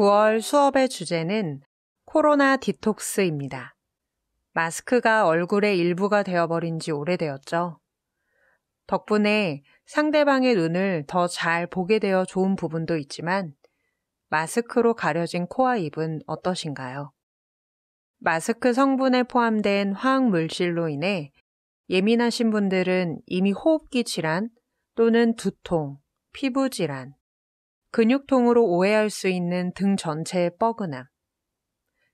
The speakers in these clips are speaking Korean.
9월 수업의 주제는 코로나 디톡스입니다. 마스크가 얼굴의 일부가 되어버린 지 오래되었죠. 덕분에 상대방의 눈을 더 잘 보게 되어 좋은 부분도 있지만 마스크로 가려진 코와 입은 어떠신가요? 마스크 성분에 포함된 화학 물질로 인해 예민하신 분들은 이미 호흡기 질환 또는 두통, 피부 질환, 근육통으로 오해할 수 있는 등 전체의 뻐근함,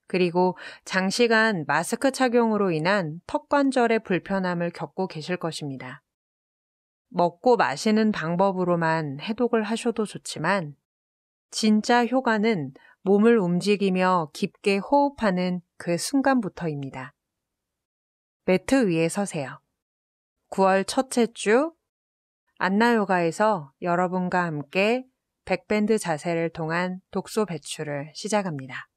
그리고 장시간 마스크 착용으로 인한 턱 관절의 불편함을 겪고 계실 것입니다. 먹고 마시는 방법으로만 해독을 하셔도 좋지만, 진짜 효과는 몸을 움직이며 깊게 호흡하는 그 순간부터입니다. 매트 위에 서세요. 9월 첫째 주 안나요가에서 여러분과 함께 백밴드 자세를 통한 독소 배출을 시작합니다.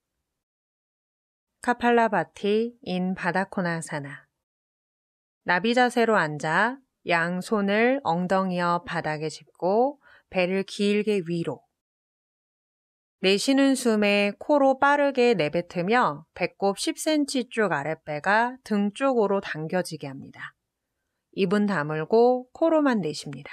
카팔라바티 인 바다코나사나 나비 자세로 앉아 양손을 엉덩이어 바닥에 짚고 배를 길게 위로 내쉬는 숨에 코로 빠르게 내뱉으며 배꼽 10cm 쪽 아랫배가 등 쪽으로 당겨지게 합니다. 입은 다물고 코로만 내쉽니다.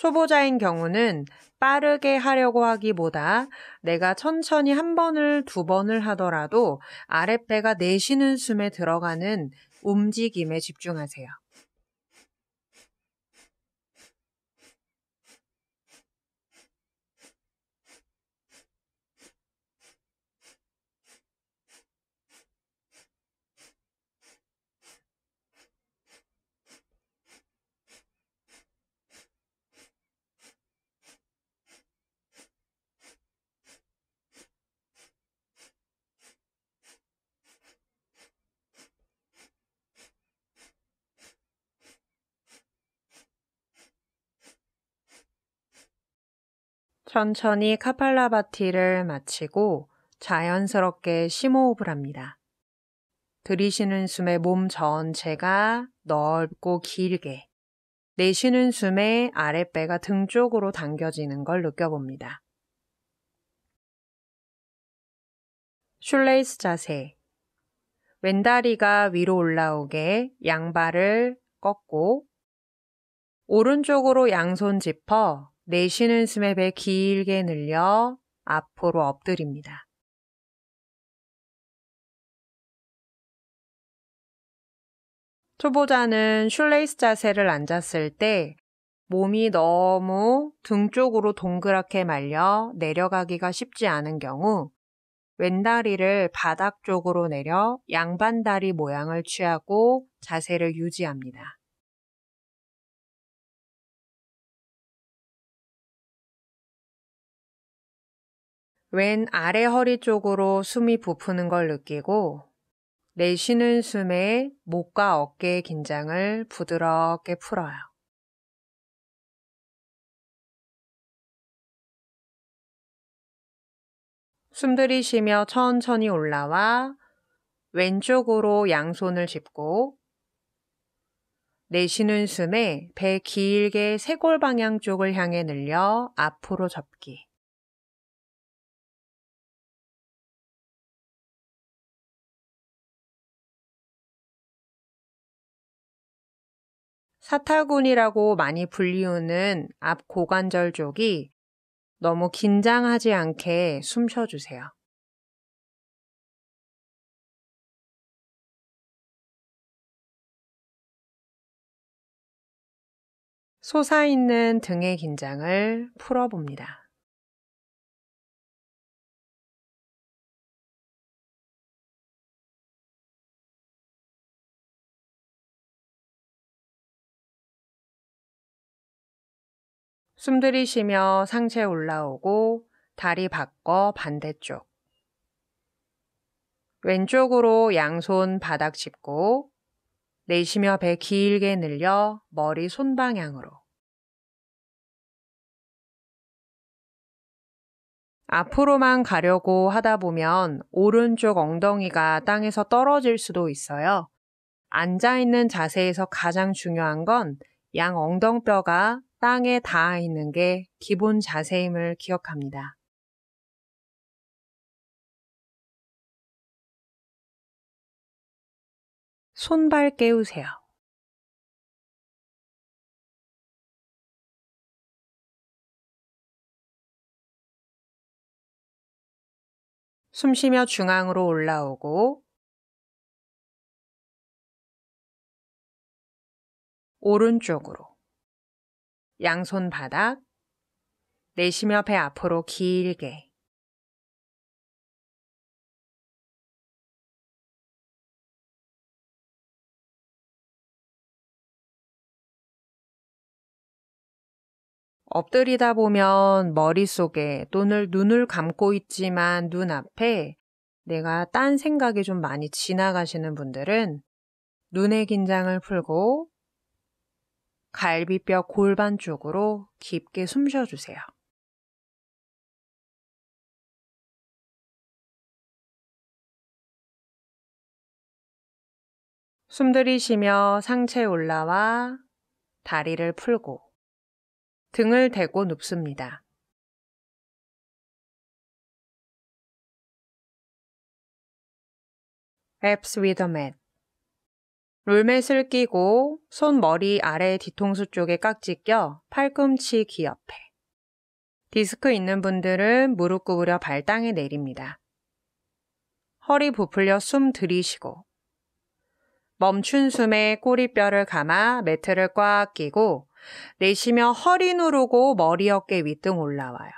초보자인 경우는 빠르게 하려고 하기보다 내가 천천히 한 번을 두 번을 하더라도 아랫배가 내쉬는 숨에 들어가는 움직임에 집중하세요. 천천히 카팔라바티를 마치고 자연스럽게 심호흡을 합니다. 들이쉬는 숨에 몸 전체가 넓고 길게, 내쉬는 숨에 아랫배가 등 쪽으로 당겨지는 걸 느껴봅니다. 슐레이스 자세. 왼다리가 위로 올라오게 양발을 꺾고, 오른쪽으로 양손 짚어 내쉬는 숨에 배 길게 늘려 앞으로 엎드립니다. 초보자는 슐레이스 자세를 앉았을 때 몸이 너무 등 쪽으로 동그랗게 말려 내려가기가 쉽지 않은 경우 왼다리를 바닥 쪽으로 내려 양반다리 모양을 취하고 자세를 유지합니다. 왼 아래 허리 쪽으로 숨이 부푸는 걸 느끼고 내쉬는 숨에 목과 어깨의 긴장을 부드럽게 풀어요. 숨 들이쉬며 천천히 올라와 왼쪽으로 양손을 짚고 내쉬는 숨에 배 길게 쇄골 방향 쪽을 향해 늘려 앞으로 접기. 사타구니라고 많이 불리우는 앞 고관절 쪽이 너무 긴장하지 않게 숨 쉬어주세요. 솟아있는 등의 긴장을 풀어봅니다. 숨 들이쉬며 상체 올라오고 다리 바꿔 반대쪽. 왼쪽으로 양손 바닥 짚고 내쉬며 배 길게 늘려 머리 손 방향으로. 앞으로만 가려고 하다 보면 오른쪽 엉덩이가 땅에서 떨어질 수도 있어요. 앉아있는 자세에서 가장 중요한 건 양 엉덩뼈가 땅에 닿아 있는 게 기본 자세임을 기억합니다. 손발 깨우세요. 숨 쉬며 중앙으로 올라오고 오른쪽으로 양손 바닥, 내쉬며 배 앞으로 길게. 엎드리다 보면 머릿속에 또는 눈을 감고 있지만 눈앞에 내가 딴 생각이 좀 많이 지나가시는 분들은 눈의 긴장을 풀고 갈비뼈 골반 쪽으로 깊게 숨 쉬어주세요. 숨 들이쉬며 상체 올라와 다리를 풀고 등을 대고 눕습니다. 앱스 위더 맷 롤맷을 끼고 손 머리 아래 뒤통수 쪽에 깍지 껴 팔꿈치 귀옆에 디스크 있는 분들은 무릎 구부려 발 땅에 내립니다. 허리 부풀려 숨 들이쉬고 멈춘 숨에 꼬리뼈를 감아 매트를 꽉 끼고 내쉬며 허리 누르고 머리 어깨 윗등 올라와요.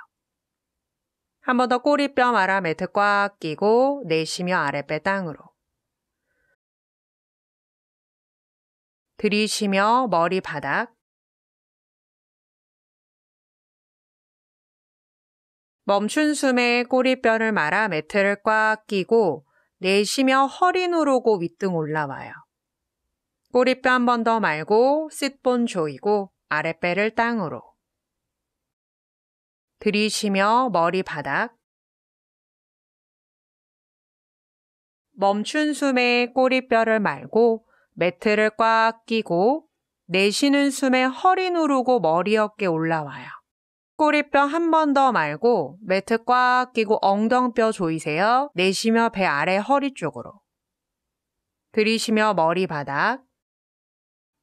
한 번 더 꼬리뼈 말아 매트 꽉 끼고 내쉬며 아랫배 땅으로 들이쉬며 머리 바닥, 멈춘 숨에 꼬리뼈를 말아 매트를 꽉 끼고 내쉬며 허리 누르고 윗등 올라와요. 꼬리뼈 한 번 더 말고 싯본 조이고 아랫배를 땅으로. 들이쉬며 머리 바닥. 멈춘 숨에 꼬리뼈를 말고 매트를 꽉 끼고 내쉬는 숨에 허리 누르고 머리 어깨 올라와요. 꼬리뼈 한 번 더 말고 매트 꽉 끼고 엉덩뼈 조이세요. 내쉬며 배 아래 허리 쪽으로. 들이쉬며 머리 바닥.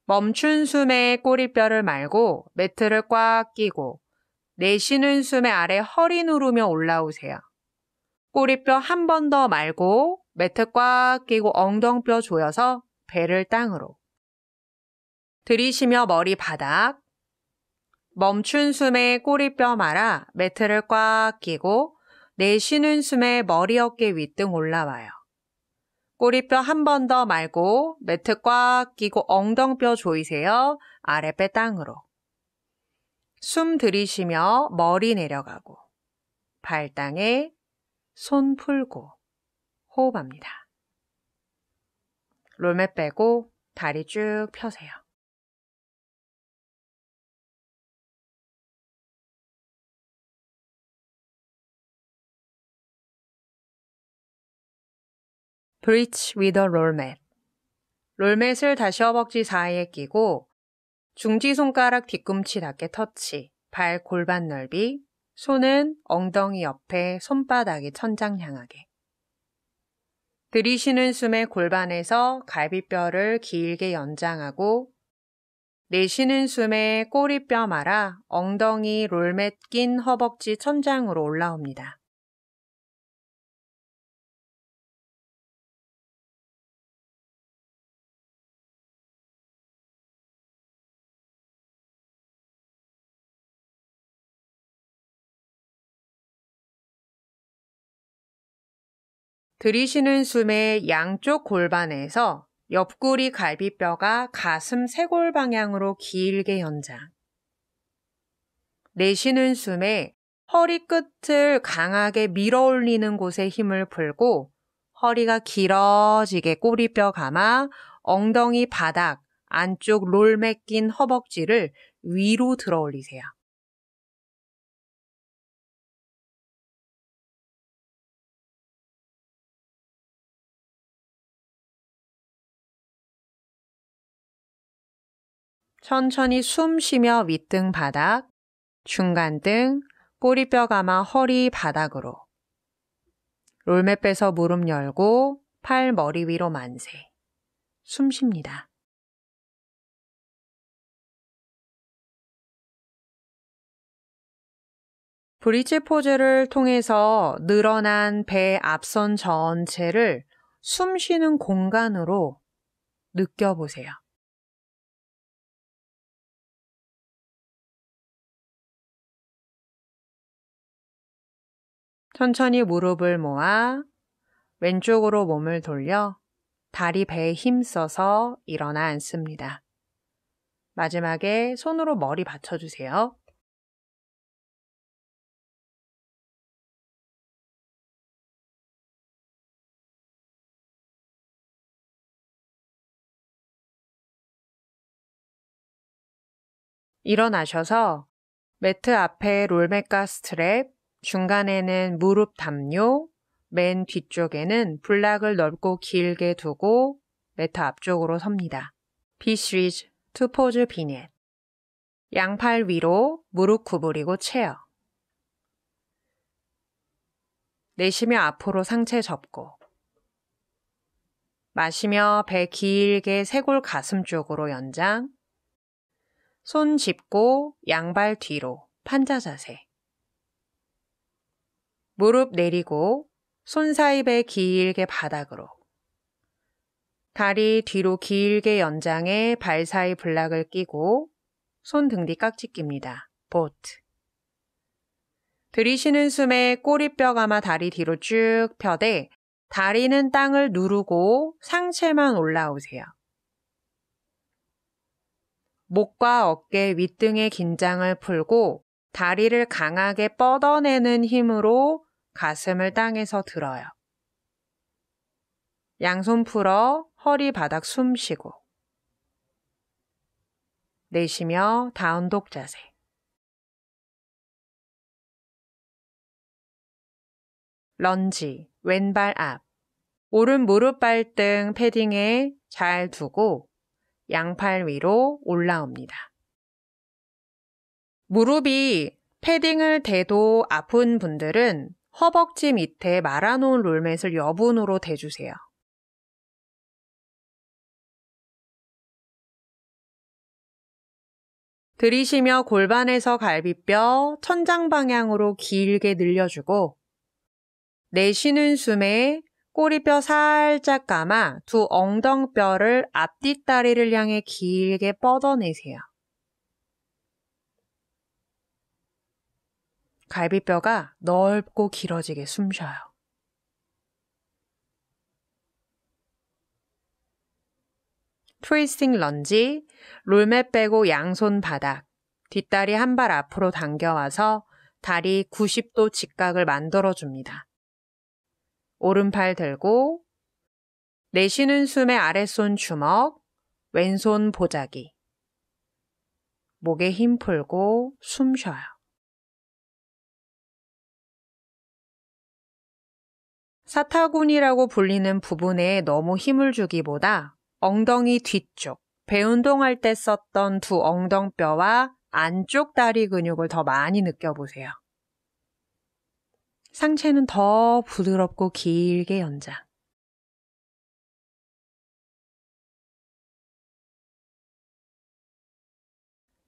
멈춘 숨에 꼬리뼈를 말고 매트를 꽉 끼고 내쉬는 숨에 아래 허리 누르며 올라오세요. 꼬리뼈 한 번 더 말고 매트 꽉 끼고 엉덩뼈 조여서 배를 땅으로. 들이쉬며 머리 바닥. 멈춘 숨에 꼬리뼈 말아 매트를 꽉 끼고 내쉬는 숨에 머리 어깨 윗등 올라와요. 꼬리뼈 한 번 더 말고 매트 꽉 끼고 엉덩뼈 조이세요. 아랫배 땅으로. 숨 들이쉬며 머리 내려가고 발 땅에 손 풀고 호흡합니다. 롤메 빼고 다리 쭉 펴세요. 브릿지 위더 롤맷. 롤맷을 다시 허벅지 사이에 끼고 중지 손가락 뒤꿈치 닿게 터치, 발 골반 넓이, 손은 엉덩이 옆에 손바닥이 천장 향하게. 들이쉬는 숨의 골반에서 갈비뼈를 길게 연장하고 내쉬는 숨에 꼬리뼈 말아 엉덩이 롤맷 낀 허벅지 천장으로 올라옵니다. 들이쉬는 숨의 양쪽 골반에서 옆구리 갈비뼈가 가슴 쇄골 방향으로 길게 연장. 내쉬는 숨에 허리 끝을 강하게 밀어 올리는 곳에 힘을 풀고 허리가 길어지게 꼬리뼈 감아 엉덩이 바닥 안쪽 롤맥 낀 허벅지를 위로 들어 올리세요. 천천히 숨 쉬며 윗등 바닥, 중간등, 꼬리뼈 감아 허리 바닥으로. 롤메 빼서 무릎 열고 팔 머리 위로 만세. 숨 쉽니다. 브릿지 포즈를 통해서 늘어난 배 앞선 전체를 숨 쉬는 공간으로 느껴보세요. 천천히 무릎을 모아 왼쪽으로 몸을 돌려 다리 배에 힘써서 일어나 앉습니다. 마지막에 손으로 머리 받쳐주세요. 일어나셔서 매트 앞에 롤맥과 스트랩, 중간에는 무릎 담요, 맨 뒤쪽에는 블락을 넓고 길게 두고 매트 앞쪽으로 섭니다. B-시리즈 투포즈 비넷 양팔 위로 무릎 구부리고 채어 내쉬며 앞으로 상체 접고 마시며 배 길게 쇄골 가슴 쪽으로 연장 손 짚고 양발 뒤로 판자 자세 무릎 내리고 손 사이에 길게 바닥으로. 다리 뒤로 길게 연장해 발 사이 블락을 끼고 손 등 뒤 깍지 낍니다. 보트. 들이쉬는 숨에 꼬리뼈 감아 다리 뒤로 쭉펴대 다리는 땅을 누르고 상체만 올라오세요. 목과 어깨 윗등의 긴장을 풀고 다리를 강하게 뻗어내는 힘으로 가슴을 땅에서 들어요. 양손 풀어 허리 바닥 숨 쉬고 내쉬며 다운독 자세. 런지, 왼발 앞. 오른 무릎 발등 패딩에 잘 두고 양팔 위로 올라옵니다. 무릎이 패딩을 대도 아픈 분들은 허벅지 밑에 말아놓은 롤맷을 여분으로 대주세요. 들이쉬며 골반에서 갈비뼈 천장 방향으로 길게 늘려주고 내쉬는 숨에 꼬리뼈 살짝 감아 두 엉덩뼈를 앞뒷다리를 향해 길게 뻗어내세요. 갈비뼈가 넓고 길어지게 숨쉬어요. 트위스팅 런지, 롤메 빼고 양손 바닥, 뒷다리 한 발 앞으로 당겨와서 다리 90도 직각을 만들어줍니다. 오른팔 들고, 내쉬는 숨에 아랫손 주먹, 왼손 보자기. 목에 힘 풀고 숨 쉬어요. 사타구니라고 불리는 부분에 너무 힘을 주기보다 엉덩이 뒤쪽, 배 운동할 때 썼던 두 엉덩뼈와 안쪽 다리 근육을 더 많이 느껴보세요. 상체는 더 부드럽고 길게 연장.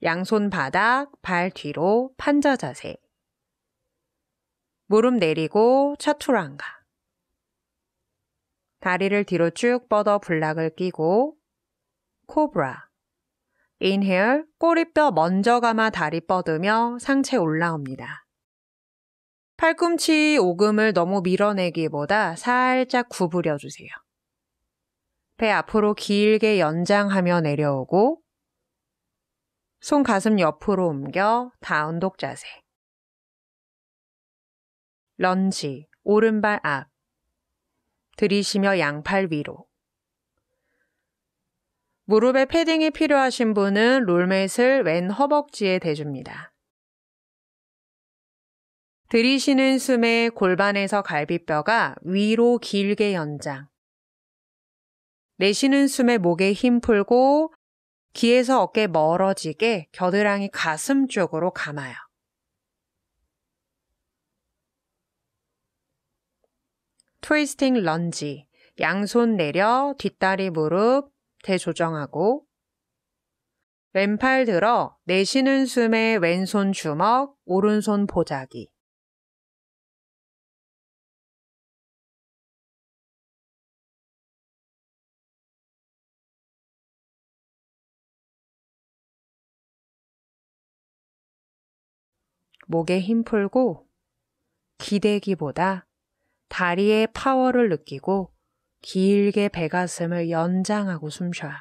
양손 바닥, 발 뒤로 판자 자세. 무릎 내리고 차투랑가. 다리를 뒤로 쭉 뻗어 블락을 끼고 코브라 인헤 꼬리뼈 먼저 감아 다리 뻗으며 상체 올라옵니다. 팔꿈치 오금을 너무 밀어내기보다 살짝 구부려 주세요. 배 앞으로 길게 연장하며 내려오고 손 가슴 옆으로 옮겨 다운독 자세. 런지, 오른발 앞. 들이시며 양팔 위로. 무릎에 패딩이 필요하신 분은 롤맷을 왼 허벅지에 대줍니다. 들이쉬는 숨에 골반에서 갈비뼈가 위로 길게 연장. 내쉬는 숨에 목에 힘 풀고 귀에서 어깨 멀어지게 겨드랑이 가슴 쪽으로 감아요. 트위스팅 런지, 양손 내려 뒷다리 무릎 대조정하고 왼팔 들어 내쉬는 숨에 왼손 주먹, 오른손 보자기. 목에 힘 풀고 기대기보다 다리의 파워를 느끼고 길게 배가슴을 연장하고 숨 쉬어요.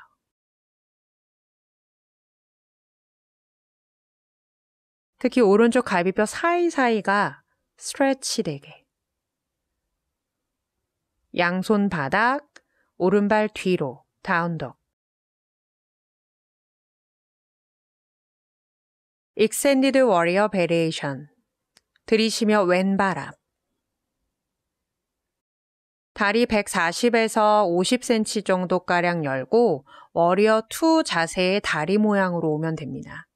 특히 오른쪽 갈비뼈 사이사이가 스트레치 되게. 양손 바닥, 오른발 뒤로 다운독. 익센디드 워리어 베리에이션 들이쉬며 왼발 앞 다리 140에서 50cm 정도가량 열고 워리어 2 자세의 다리 모양으로 오면 됩니다.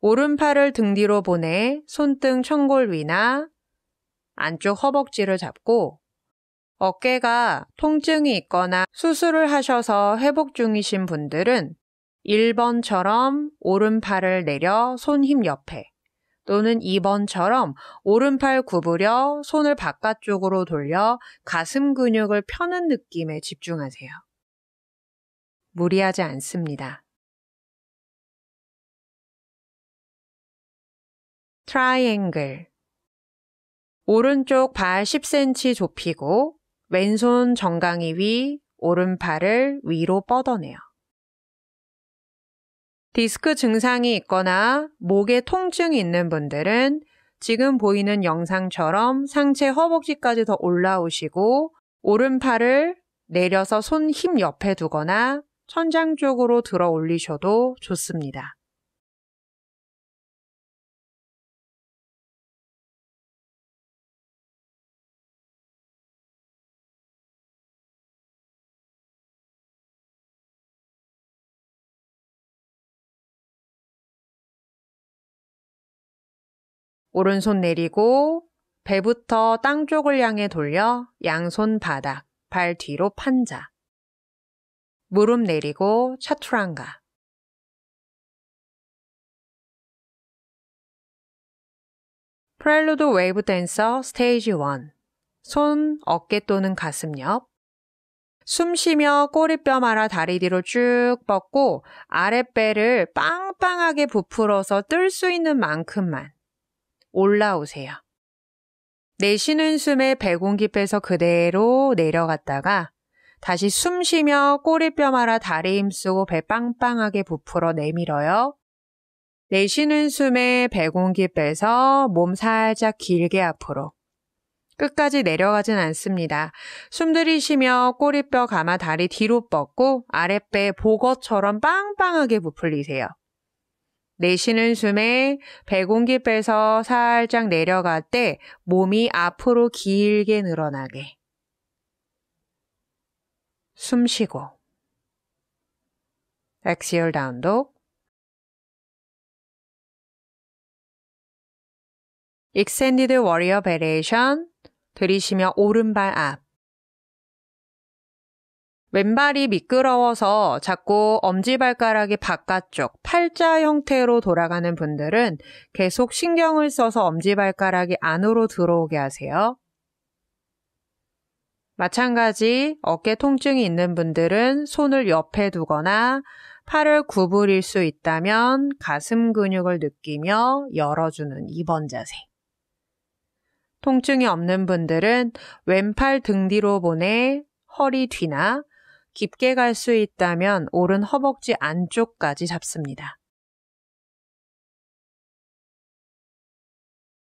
오른팔을 등 뒤로 보내 손등 청골 위나 안쪽 허벅지를 잡고 어깨가 통증이 있거나 수술을 하셔서 회복 중이신 분들은 1번처럼 오른팔을 내려 손 힘 옆에 또는 2번처럼 오른팔 구부려 손을 바깥쪽으로 돌려 가슴 근육을 펴는 느낌에 집중하세요. 무리하지 않습니다. 트라이앵글 오른쪽 발 10cm 좁히고 왼손 정강이 위 오른팔을 위로 뻗어내요. 디스크 증상이 있거나 목에 통증이 있는 분들은 지금 보이는 영상처럼 상체 허벅지까지 더 올라오시고 오른팔을 내려서 손 힘 옆에 두거나 천장 쪽으로 들어 올리셔도 좋습니다. 오른손 내리고 배부터 땅 쪽을 향해 돌려 양손 바닥, 발 뒤로 판자. 무릎 내리고 차투랑가. 프렐루드 웨이브 댄서 스테이지 1. 손, 어깨 또는 가슴 옆. 숨 쉬며 꼬리뼈 말아 다리 뒤로 쭉 뻗고 아랫배를 빵빵하게 부풀어서 뜰 수 있는 만큼만. 올라오세요. 내쉬는 숨에 배공기 빼서 그대로 내려갔다가 다시 숨 쉬며 꼬리뼈 말아 다리 힘쓰고 배 빵빵하게 부풀어 내밀어요. 내쉬는 숨에 배공기 빼서 몸 살짝 길게 앞으로. 끝까지 내려가진 않습니다. 숨 들이쉬며 꼬리뼈 감아 다리 뒤로 뻗고 아랫배 보거처럼 빵빵하게 부풀리세요. 내쉬는 숨에 배공기 빼서 살짝 내려갈 때 몸이 앞으로 길게 늘어나게. 숨 쉬고. 엑시얼 다운독. 익센디드 워리어 베레이션. 들이쉬며 오른발 앞. 왼발이 미끄러워서 자꾸 엄지발가락이 바깥쪽 팔자 형태로 돌아가는 분들은 계속 신경을 써서 엄지발가락이 안으로 들어오게 하세요. 마찬가지 어깨 통증이 있는 분들은 손을 옆에 두거나 팔을 구부릴 수 있다면 가슴 근육을 느끼며 열어주는 2번 자세. 통증이 없는 분들은 왼팔 등 뒤로 보내 허리 뒤나 깊게 갈 수 있다면 오른 허벅지 안쪽까지 잡습니다.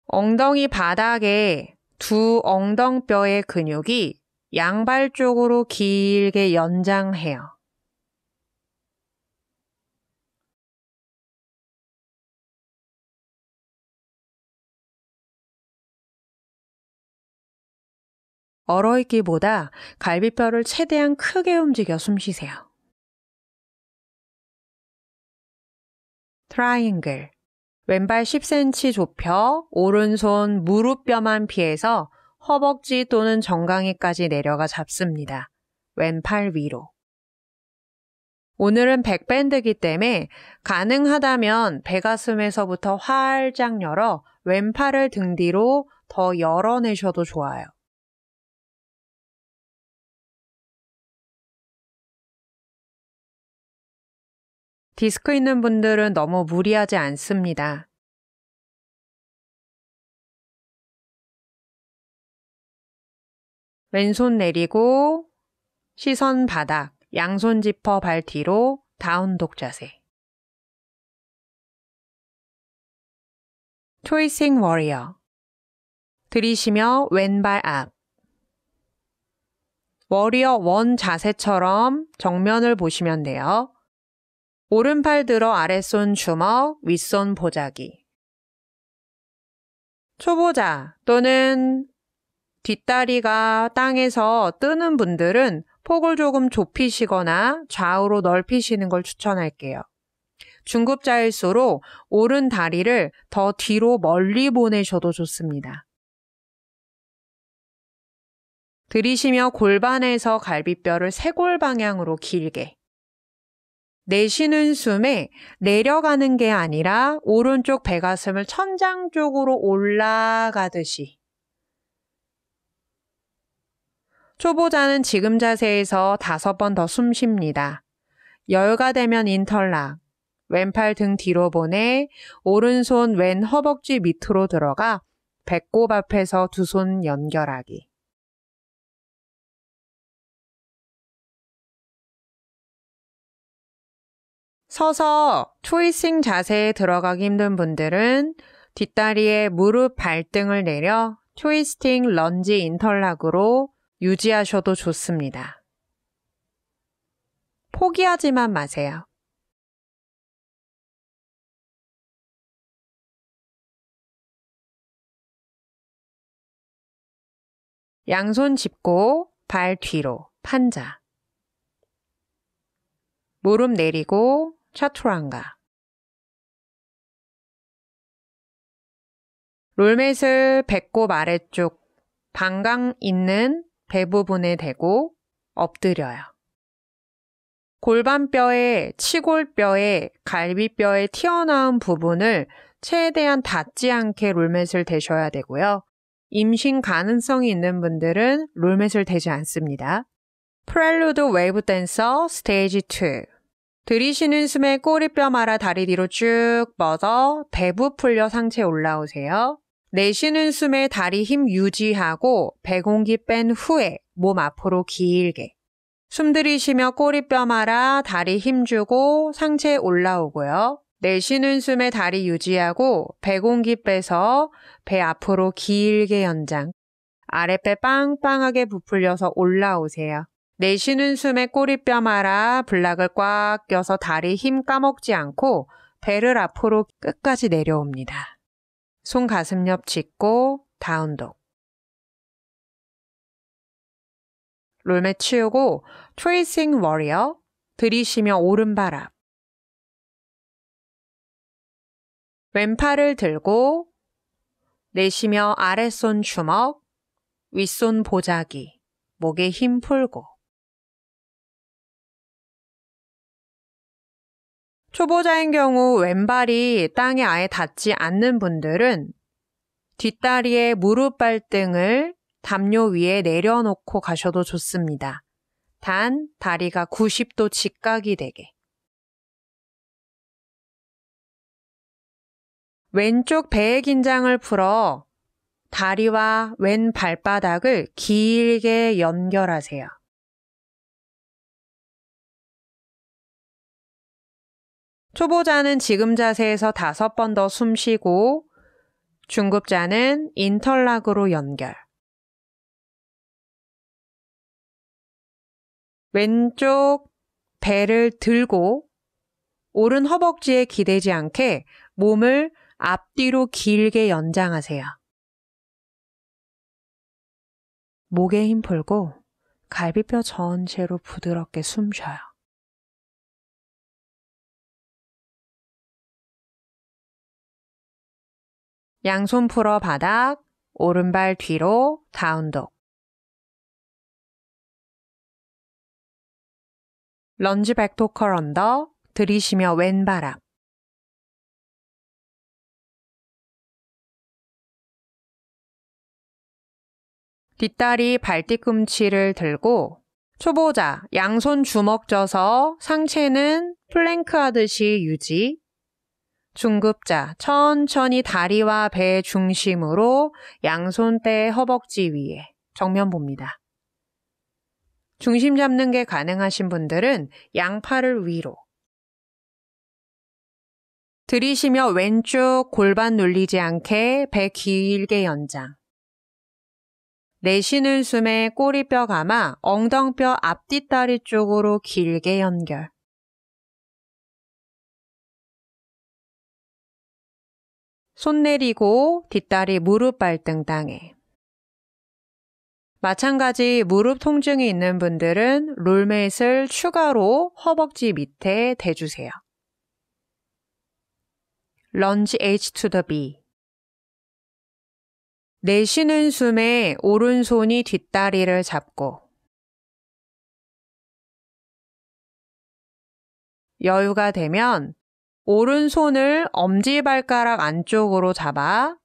엉덩이 바닥에 두 엉덩뼈의 근육이 양발 쪽으로 길게 연장해요. 얼어있기보다 갈비뼈를 최대한 크게 움직여 숨 쉬세요. 트라이앵글. 왼발 10cm 좁혀 오른손 무릎뼈만 피해서 허벅지 또는 정강이까지 내려가 잡습니다. 왼팔 위로. 오늘은 백밴드기 때문에 가능하다면 배가슴에서부터 활짝 열어 왼팔을 등 뒤로 더 열어내셔도 좋아요. 디스크 있는 분들은 너무 무리하지 않습니다. 왼손 내리고 시선 바닥, 양손 지퍼 발 뒤로 다운독 자세. 트위싱 워리어. 들이쉬며 왼발 앞. 워리어 원 자세처럼 정면을 보시면 돼요. 오른팔 들어 아랫손 주먹, 윗손 보자기. 초보자 또는 뒷다리가 땅에서 뜨는 분들은 폭을 조금 좁히시거나 좌우로 넓히시는 걸 추천할게요. 중급자일수록 오른 다리를 더 뒤로 멀리 보내셔도 좋습니다. 들이쉬며 골반에서 갈비뼈를 세골 방향으로 길게 내쉬는 숨에 내려가는 게 아니라 오른쪽 배가슴을 천장 쪽으로 올라가듯이 초보자는 지금 자세에서 다섯 번 더 숨 쉽니다. 열가 되면 인털락, 왼팔 등 뒤로 보내, 오른손 왼 허벅지 밑으로 들어가, 배꼽 앞에서 두 손 연결하기. 서서 트위싱 자세에 들어가기 힘든 분들은 뒷다리에 무릎 발등을 내려 트위스팅 런지 인털락으로 유지하셔도 좋습니다. 포기하지만 마세요. 양손 짚고 발 뒤로 판자. 무릎 내리고 차투랑가. 롤맷을 배꼽 아래쪽 방광 있는 배 부분에 대고 엎드려요. 골반뼈에 치골뼈에 갈비뼈에 튀어나온 부분을 최대한 닿지 않게 롤맷을 대셔야 되고요. 임신 가능성이 있는 분들은 롤맷을 대지 않습니다. 프렐루드 웨이브 댄서 스테이지 2 들이쉬는 숨에 꼬리뼈 말아 다리 뒤로 쭉 뻗어 대부 풀려 상체 올라오세요. 내쉬는 숨에 다리 힘 유지하고 배공기 뺀 후에 몸 앞으로 길게. 숨 들이쉬며 꼬리뼈 말아 다리 힘 주고 상체 올라오고요. 내쉬는 숨에 다리 유지하고 배공기 빼서 배 앞으로 길게 연장. 아랫배 빵빵하게 부풀려서 올라오세요. 내쉬는 숨에 꼬리뼈 말아 블락을 꽉 껴서 다리 힘 까먹지 않고 배를 앞으로 끝까지 내려옵니다. 손가슴 옆 짚고 다운독. 롤메 치우고 트레이싱 워리어 들이쉬며 오른발 앞. 왼팔을 들고 내쉬며 아랫손 주먹, 윗손 보자기, 목에 힘 풀고. 초보자인 경우 왼발이 땅에 아예 닿지 않는 분들은 뒷다리에 무릎 발등을 담요 위에 내려놓고 가셔도 좋습니다. 단 다리가 90도 직각이 되게. 왼쪽 배의 긴장을 풀어 다리와 왼 발바닥을 길게 연결하세요. 초보자는 지금 자세에서 다섯 번 더 숨 쉬고 중급자는 인털락으로 연결. 왼쪽 배를 들고 오른 허벅지에 기대지 않게 몸을 앞뒤로 길게 연장하세요. 목에 힘 풀고 갈비뼈 전체로 부드럽게 숨 쉬어요. 양손 풀어 바닥, 오른발 뒤로 다운독. 런지 백토컬 언더, 들이쉬며 왼발 앞. 뒷다리 발뒤 꿈치를 들고 초보자 양손 주먹 져서 상체는 플랭크 하듯이 유지 중급자, 천천히 다리와 배 중심으로 양손대 허벅지 위에 정면 봅니다. 중심 잡는 게 가능하신 분들은 양팔을 위로. 들이쉬며 왼쪽 골반 눌리지 않게 배 길게 연장. 내쉬는 숨에 꼬리뼈 감아 엉덩뼈 앞뒷다리 쪽으로 길게 연결. 손 내리고 뒷다리 무릎 발등 땅에. 마찬가지 무릎 통증이 있는 분들은 롤맷을 추가로 허벅지 밑에 대주세요. 런지 H to the B. 내쉬는 숨에 오른손이 뒷다리를 잡고 여유가 되면 오른손을 엄지발가락 안쪽으로 잡아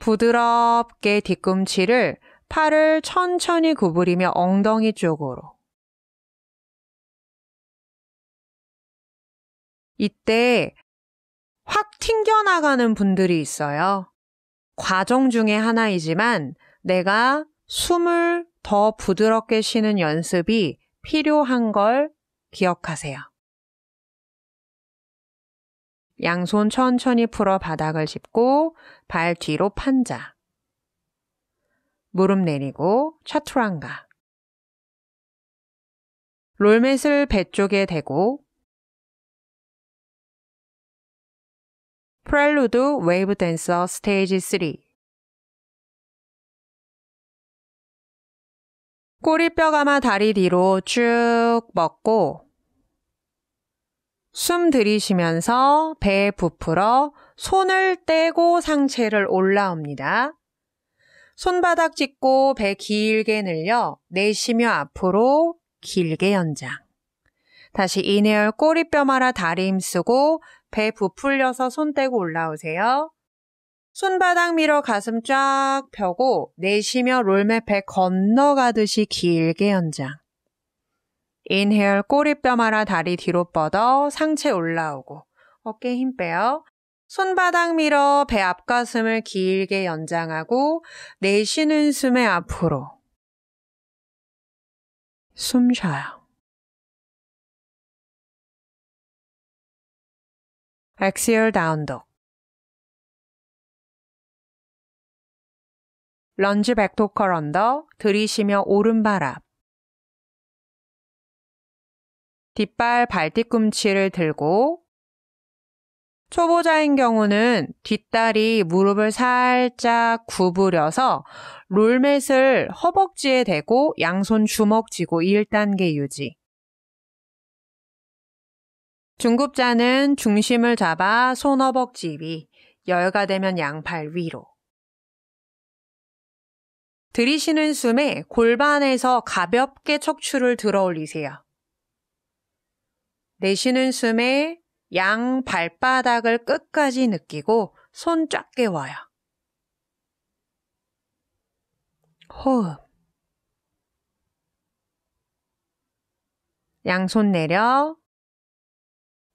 부드럽게 뒤꿈치를 팔을 천천히 구부리며 엉덩이 쪽으로. 이때 확 튕겨나가는 분들이 있어요. 과정 중에 하나이지만 내가 숨을 더 부드럽게 쉬는 연습이 필요한 걸 기억하세요. 양손 천천히 풀어 바닥을 짚고 발 뒤로 판자. 무릎 내리고 차투랑가. 롤맷을 배 쪽에 대고 프렐루드 웨이브 댄서 스테이지 3 꼬리뼈 가마 다리 뒤로 쭉먹고 숨 들이쉬면서 배 부풀어 손을 떼고 상체를 올라옵니다. 손바닥 짚고 배 길게 늘려 내쉬며 앞으로 길게 연장. 다시 인내열 꼬리뼈 말아 다리 힘쓰고 배 부풀려서 손 떼고 올라오세요. 손바닥 밀어 가슴 쫙 펴고 내쉬며 롤맵 에 건너가듯이 길게 연장. 인 n h 꼬리뼈 말아 다리 뒤로 뻗어 상체 올라오고 어깨 힘 빼요. 손바닥 밀어 배 앞가슴을 길게 연장하고 내쉬는 숨에 앞으로 숨 쉬어요. 엑시얼 다운독 런지 백토컬 언더 들이쉬며 오른발 앞 뒷발 발뒤꿈치를 들고 초보자인 경우는 뒷다리 무릎을 살짝 구부려서 롤맷을 허벅지에 대고 양손 주먹 쥐고 1단계 유지. 중급자는 중심을 잡아 손 허벅지 위, 열가 되면 양팔 위로. 들이쉬는 숨에 골반에서 가볍게 척추를 들어 올리세요. 내쉬는 숨에 양 발바닥을 끝까지 느끼고 손 쫙 깨워요. 호흡. 양손 내려.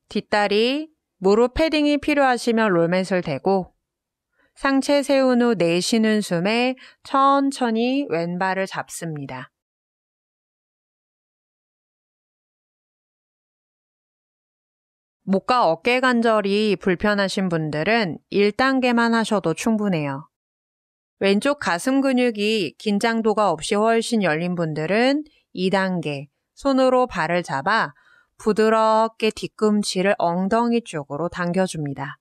뒷다리, 무릎 패딩이 필요하시면 롤맷을 대고 상체 세운 후 내쉬는 숨에 천천히 왼발을 잡습니다. 목과 어깨 관절이 불편하신 분들은 1단계만 하셔도 충분해요. 왼쪽 가슴 근육이 긴장도가 없이 훨씬 열린 분들은 2단계, 손으로 발을 잡아 부드럽게 뒤꿈치를 엉덩이 쪽으로 당겨줍니다.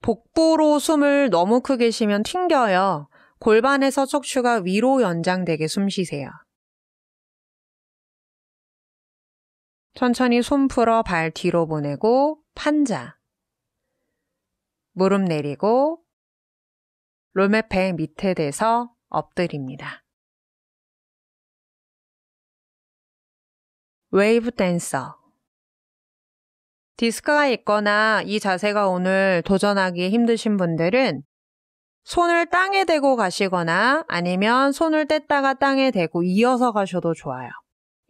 복부로 숨을 너무 크게 쉬면 튕겨요. 골반에서 척추가 위로 연장되게 숨 쉬세요. 천천히 손 풀어 발 뒤로 보내고 판자. 무릎 내리고 롤맵팩 밑에 대서 엎드립니다. 웨이브 댄서 디스크가 있거나 이 자세가 오늘 도전하기 힘드신 분들은 손을 땅에 대고 가시거나 아니면 손을 뗐다가 땅에 대고 이어서 가셔도 좋아요.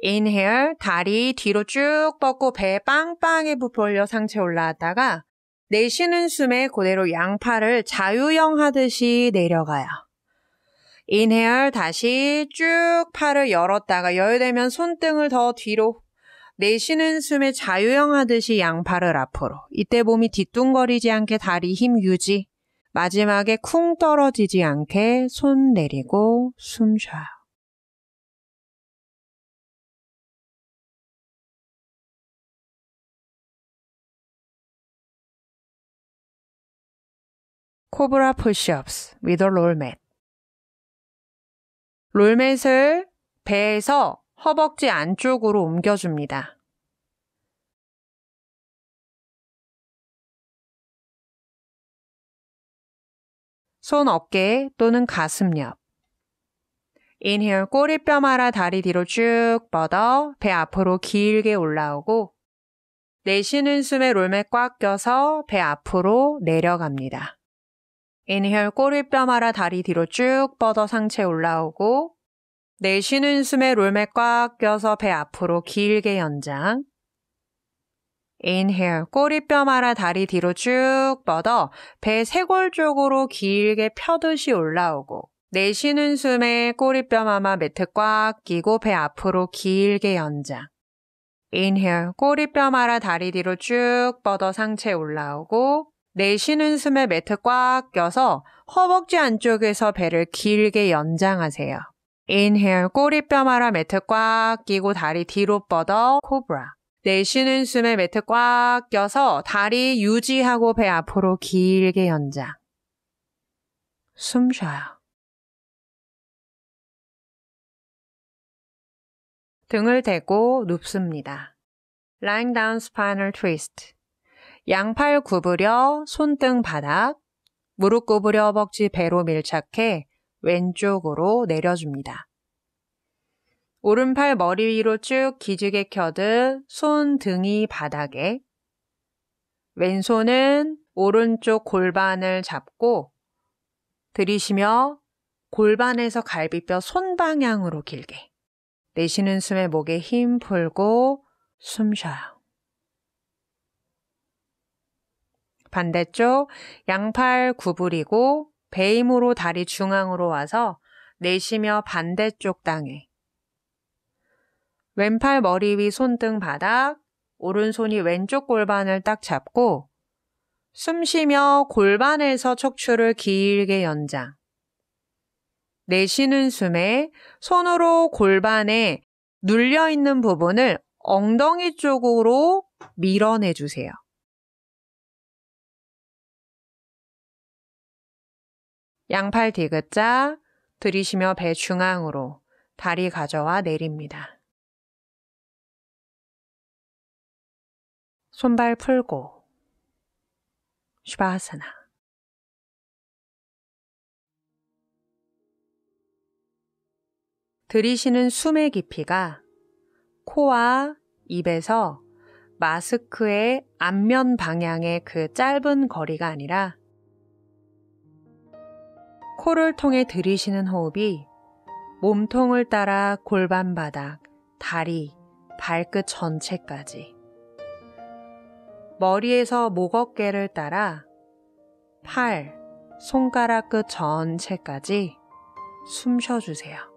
인 n h 다리 뒤로 쭉 뻗고 배 빵빵히 부풀려 상체 올라왔다가 내쉬는 숨에 그대로 양팔을 자유형 하듯이 내려가요. 인 n h 다시 쭉 팔을 열었다가 여유되면 손등을 더 뒤로 내쉬는 숨에 자유형 하듯이 양팔을 앞으로. 이때 몸이 뒤뚱거리지 않게 다리 힘 유지. 마지막에 쿵 떨어지지 않게 손 내리고 숨 쉬어요. 코브라 푸시업스 위더 롤맷. 롤맷을 배에서 허벅지 안쪽으로 옮겨줍니다. 손 어깨 또는 가슴 옆. 인혈 꼬리뼈 말아 다리 뒤로 쭉 뻗어 배 앞으로 길게 올라오고 내쉬는 숨에 롤맷 꽉 껴서 배 앞으로 내려갑니다. 인혈 꼬리뼈 말아 다리 뒤로 쭉 뻗어 상체 올라오고 내쉬는 숨에 롤맥 꽉 껴서 배 앞으로 길게 연장. 인헬 꼬리뼈 말아 다리 뒤로 쭉 뻗어 배 쇄골 쪽으로 길게 펴듯이 올라오고 내쉬는 숨에 꼬리뼈 마마 매트 꽉 끼고 배 앞으로 길게 연장. 인헬 꼬리뼈 말아 다리 뒤로 쭉 뻗어 상체 올라오고 내쉬는 숨에 매트 꽉 껴서 허벅지 안쪽에서 배를 길게 연장하세요. 인헬 꼬리뼈마라 매트 꽉 끼고 다리 뒤로 뻗어 코브라. 내쉬는 숨에 매트 꽉 껴서 다리 유지하고 배 앞으로 길게 연장. 숨 쉬어요. 등을 대고 눕습니다. Lying down spinal twist. 양팔 구부려 손등 바닥, 무릎 구부려 벅지 배로 밀착해 왼쪽으로 내려줍니다. 오른팔 머리 위로 쭉 기지개 켜듯 손 등이 바닥에 왼손은 오른쪽 골반을 잡고 들이쉬며 골반에서 갈비뼈 손 방향으로 길게 내쉬는 숨에 목에 힘 풀고 숨 쉬어요. 반대쪽 양팔 구부리고 배임으로 다리 중앙으로 와서 내쉬며 반대쪽 땅에 왼팔 머리 위 손등 바닥 오른손이 왼쪽 골반을 딱 잡고 숨 쉬며 골반에서 척추를 길게 연장 내쉬는 숨에 손으로 골반에 눌려 있는 부분을 엉덩이 쪽으로 밀어내 주세요. 양팔 디귿자 들이쉬며 배 중앙으로 다리 가져와 내립니다. 손발 풀고 슈바하사나 들이쉬는 숨의 깊이가 코와 입에서 마스크의 앞면 방향의 그 짧은 거리가 아니라 코를 통해 들이쉬는 호흡이 몸통을 따라 골반바닥, 다리, 발끝 전체까지 머리에서 목 어깨를 따라 팔, 손가락 끝 전체까지 숨 쉬어주세요.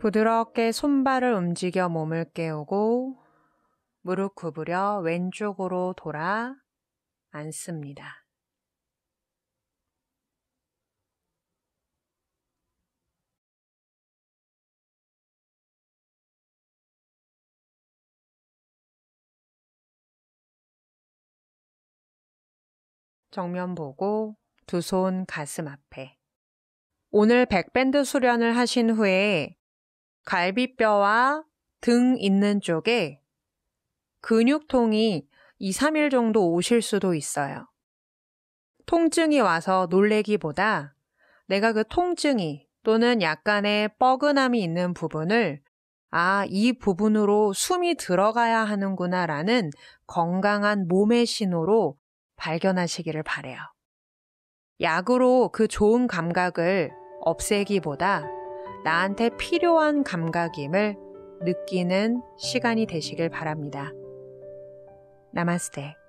부드럽게 손발을 움직여 몸을 깨우고 무릎 구부려 왼쪽으로 돌아 앉습니다. 정면 보고 두 손 가슴 앞에. 오늘 백밴드 수련을 하신 후에 갈비뼈와 등 있는 쪽에 근육통이 2, 3일 정도 오실 수도 있어요. 통증이 와서 놀래기보다 내가 그 통증이 또는 약간의 뻐근함이 있는 부분을 아, 이 부분으로 숨이 들어가야 하는구나 라는 건강한 몸의 신호로 발견하시기를 바래요. 약으로 그 좋은 감각을 없애기보다 나한테 필요한 감각임을 느끼는 시간이 되시길 바랍니다. 나마스테.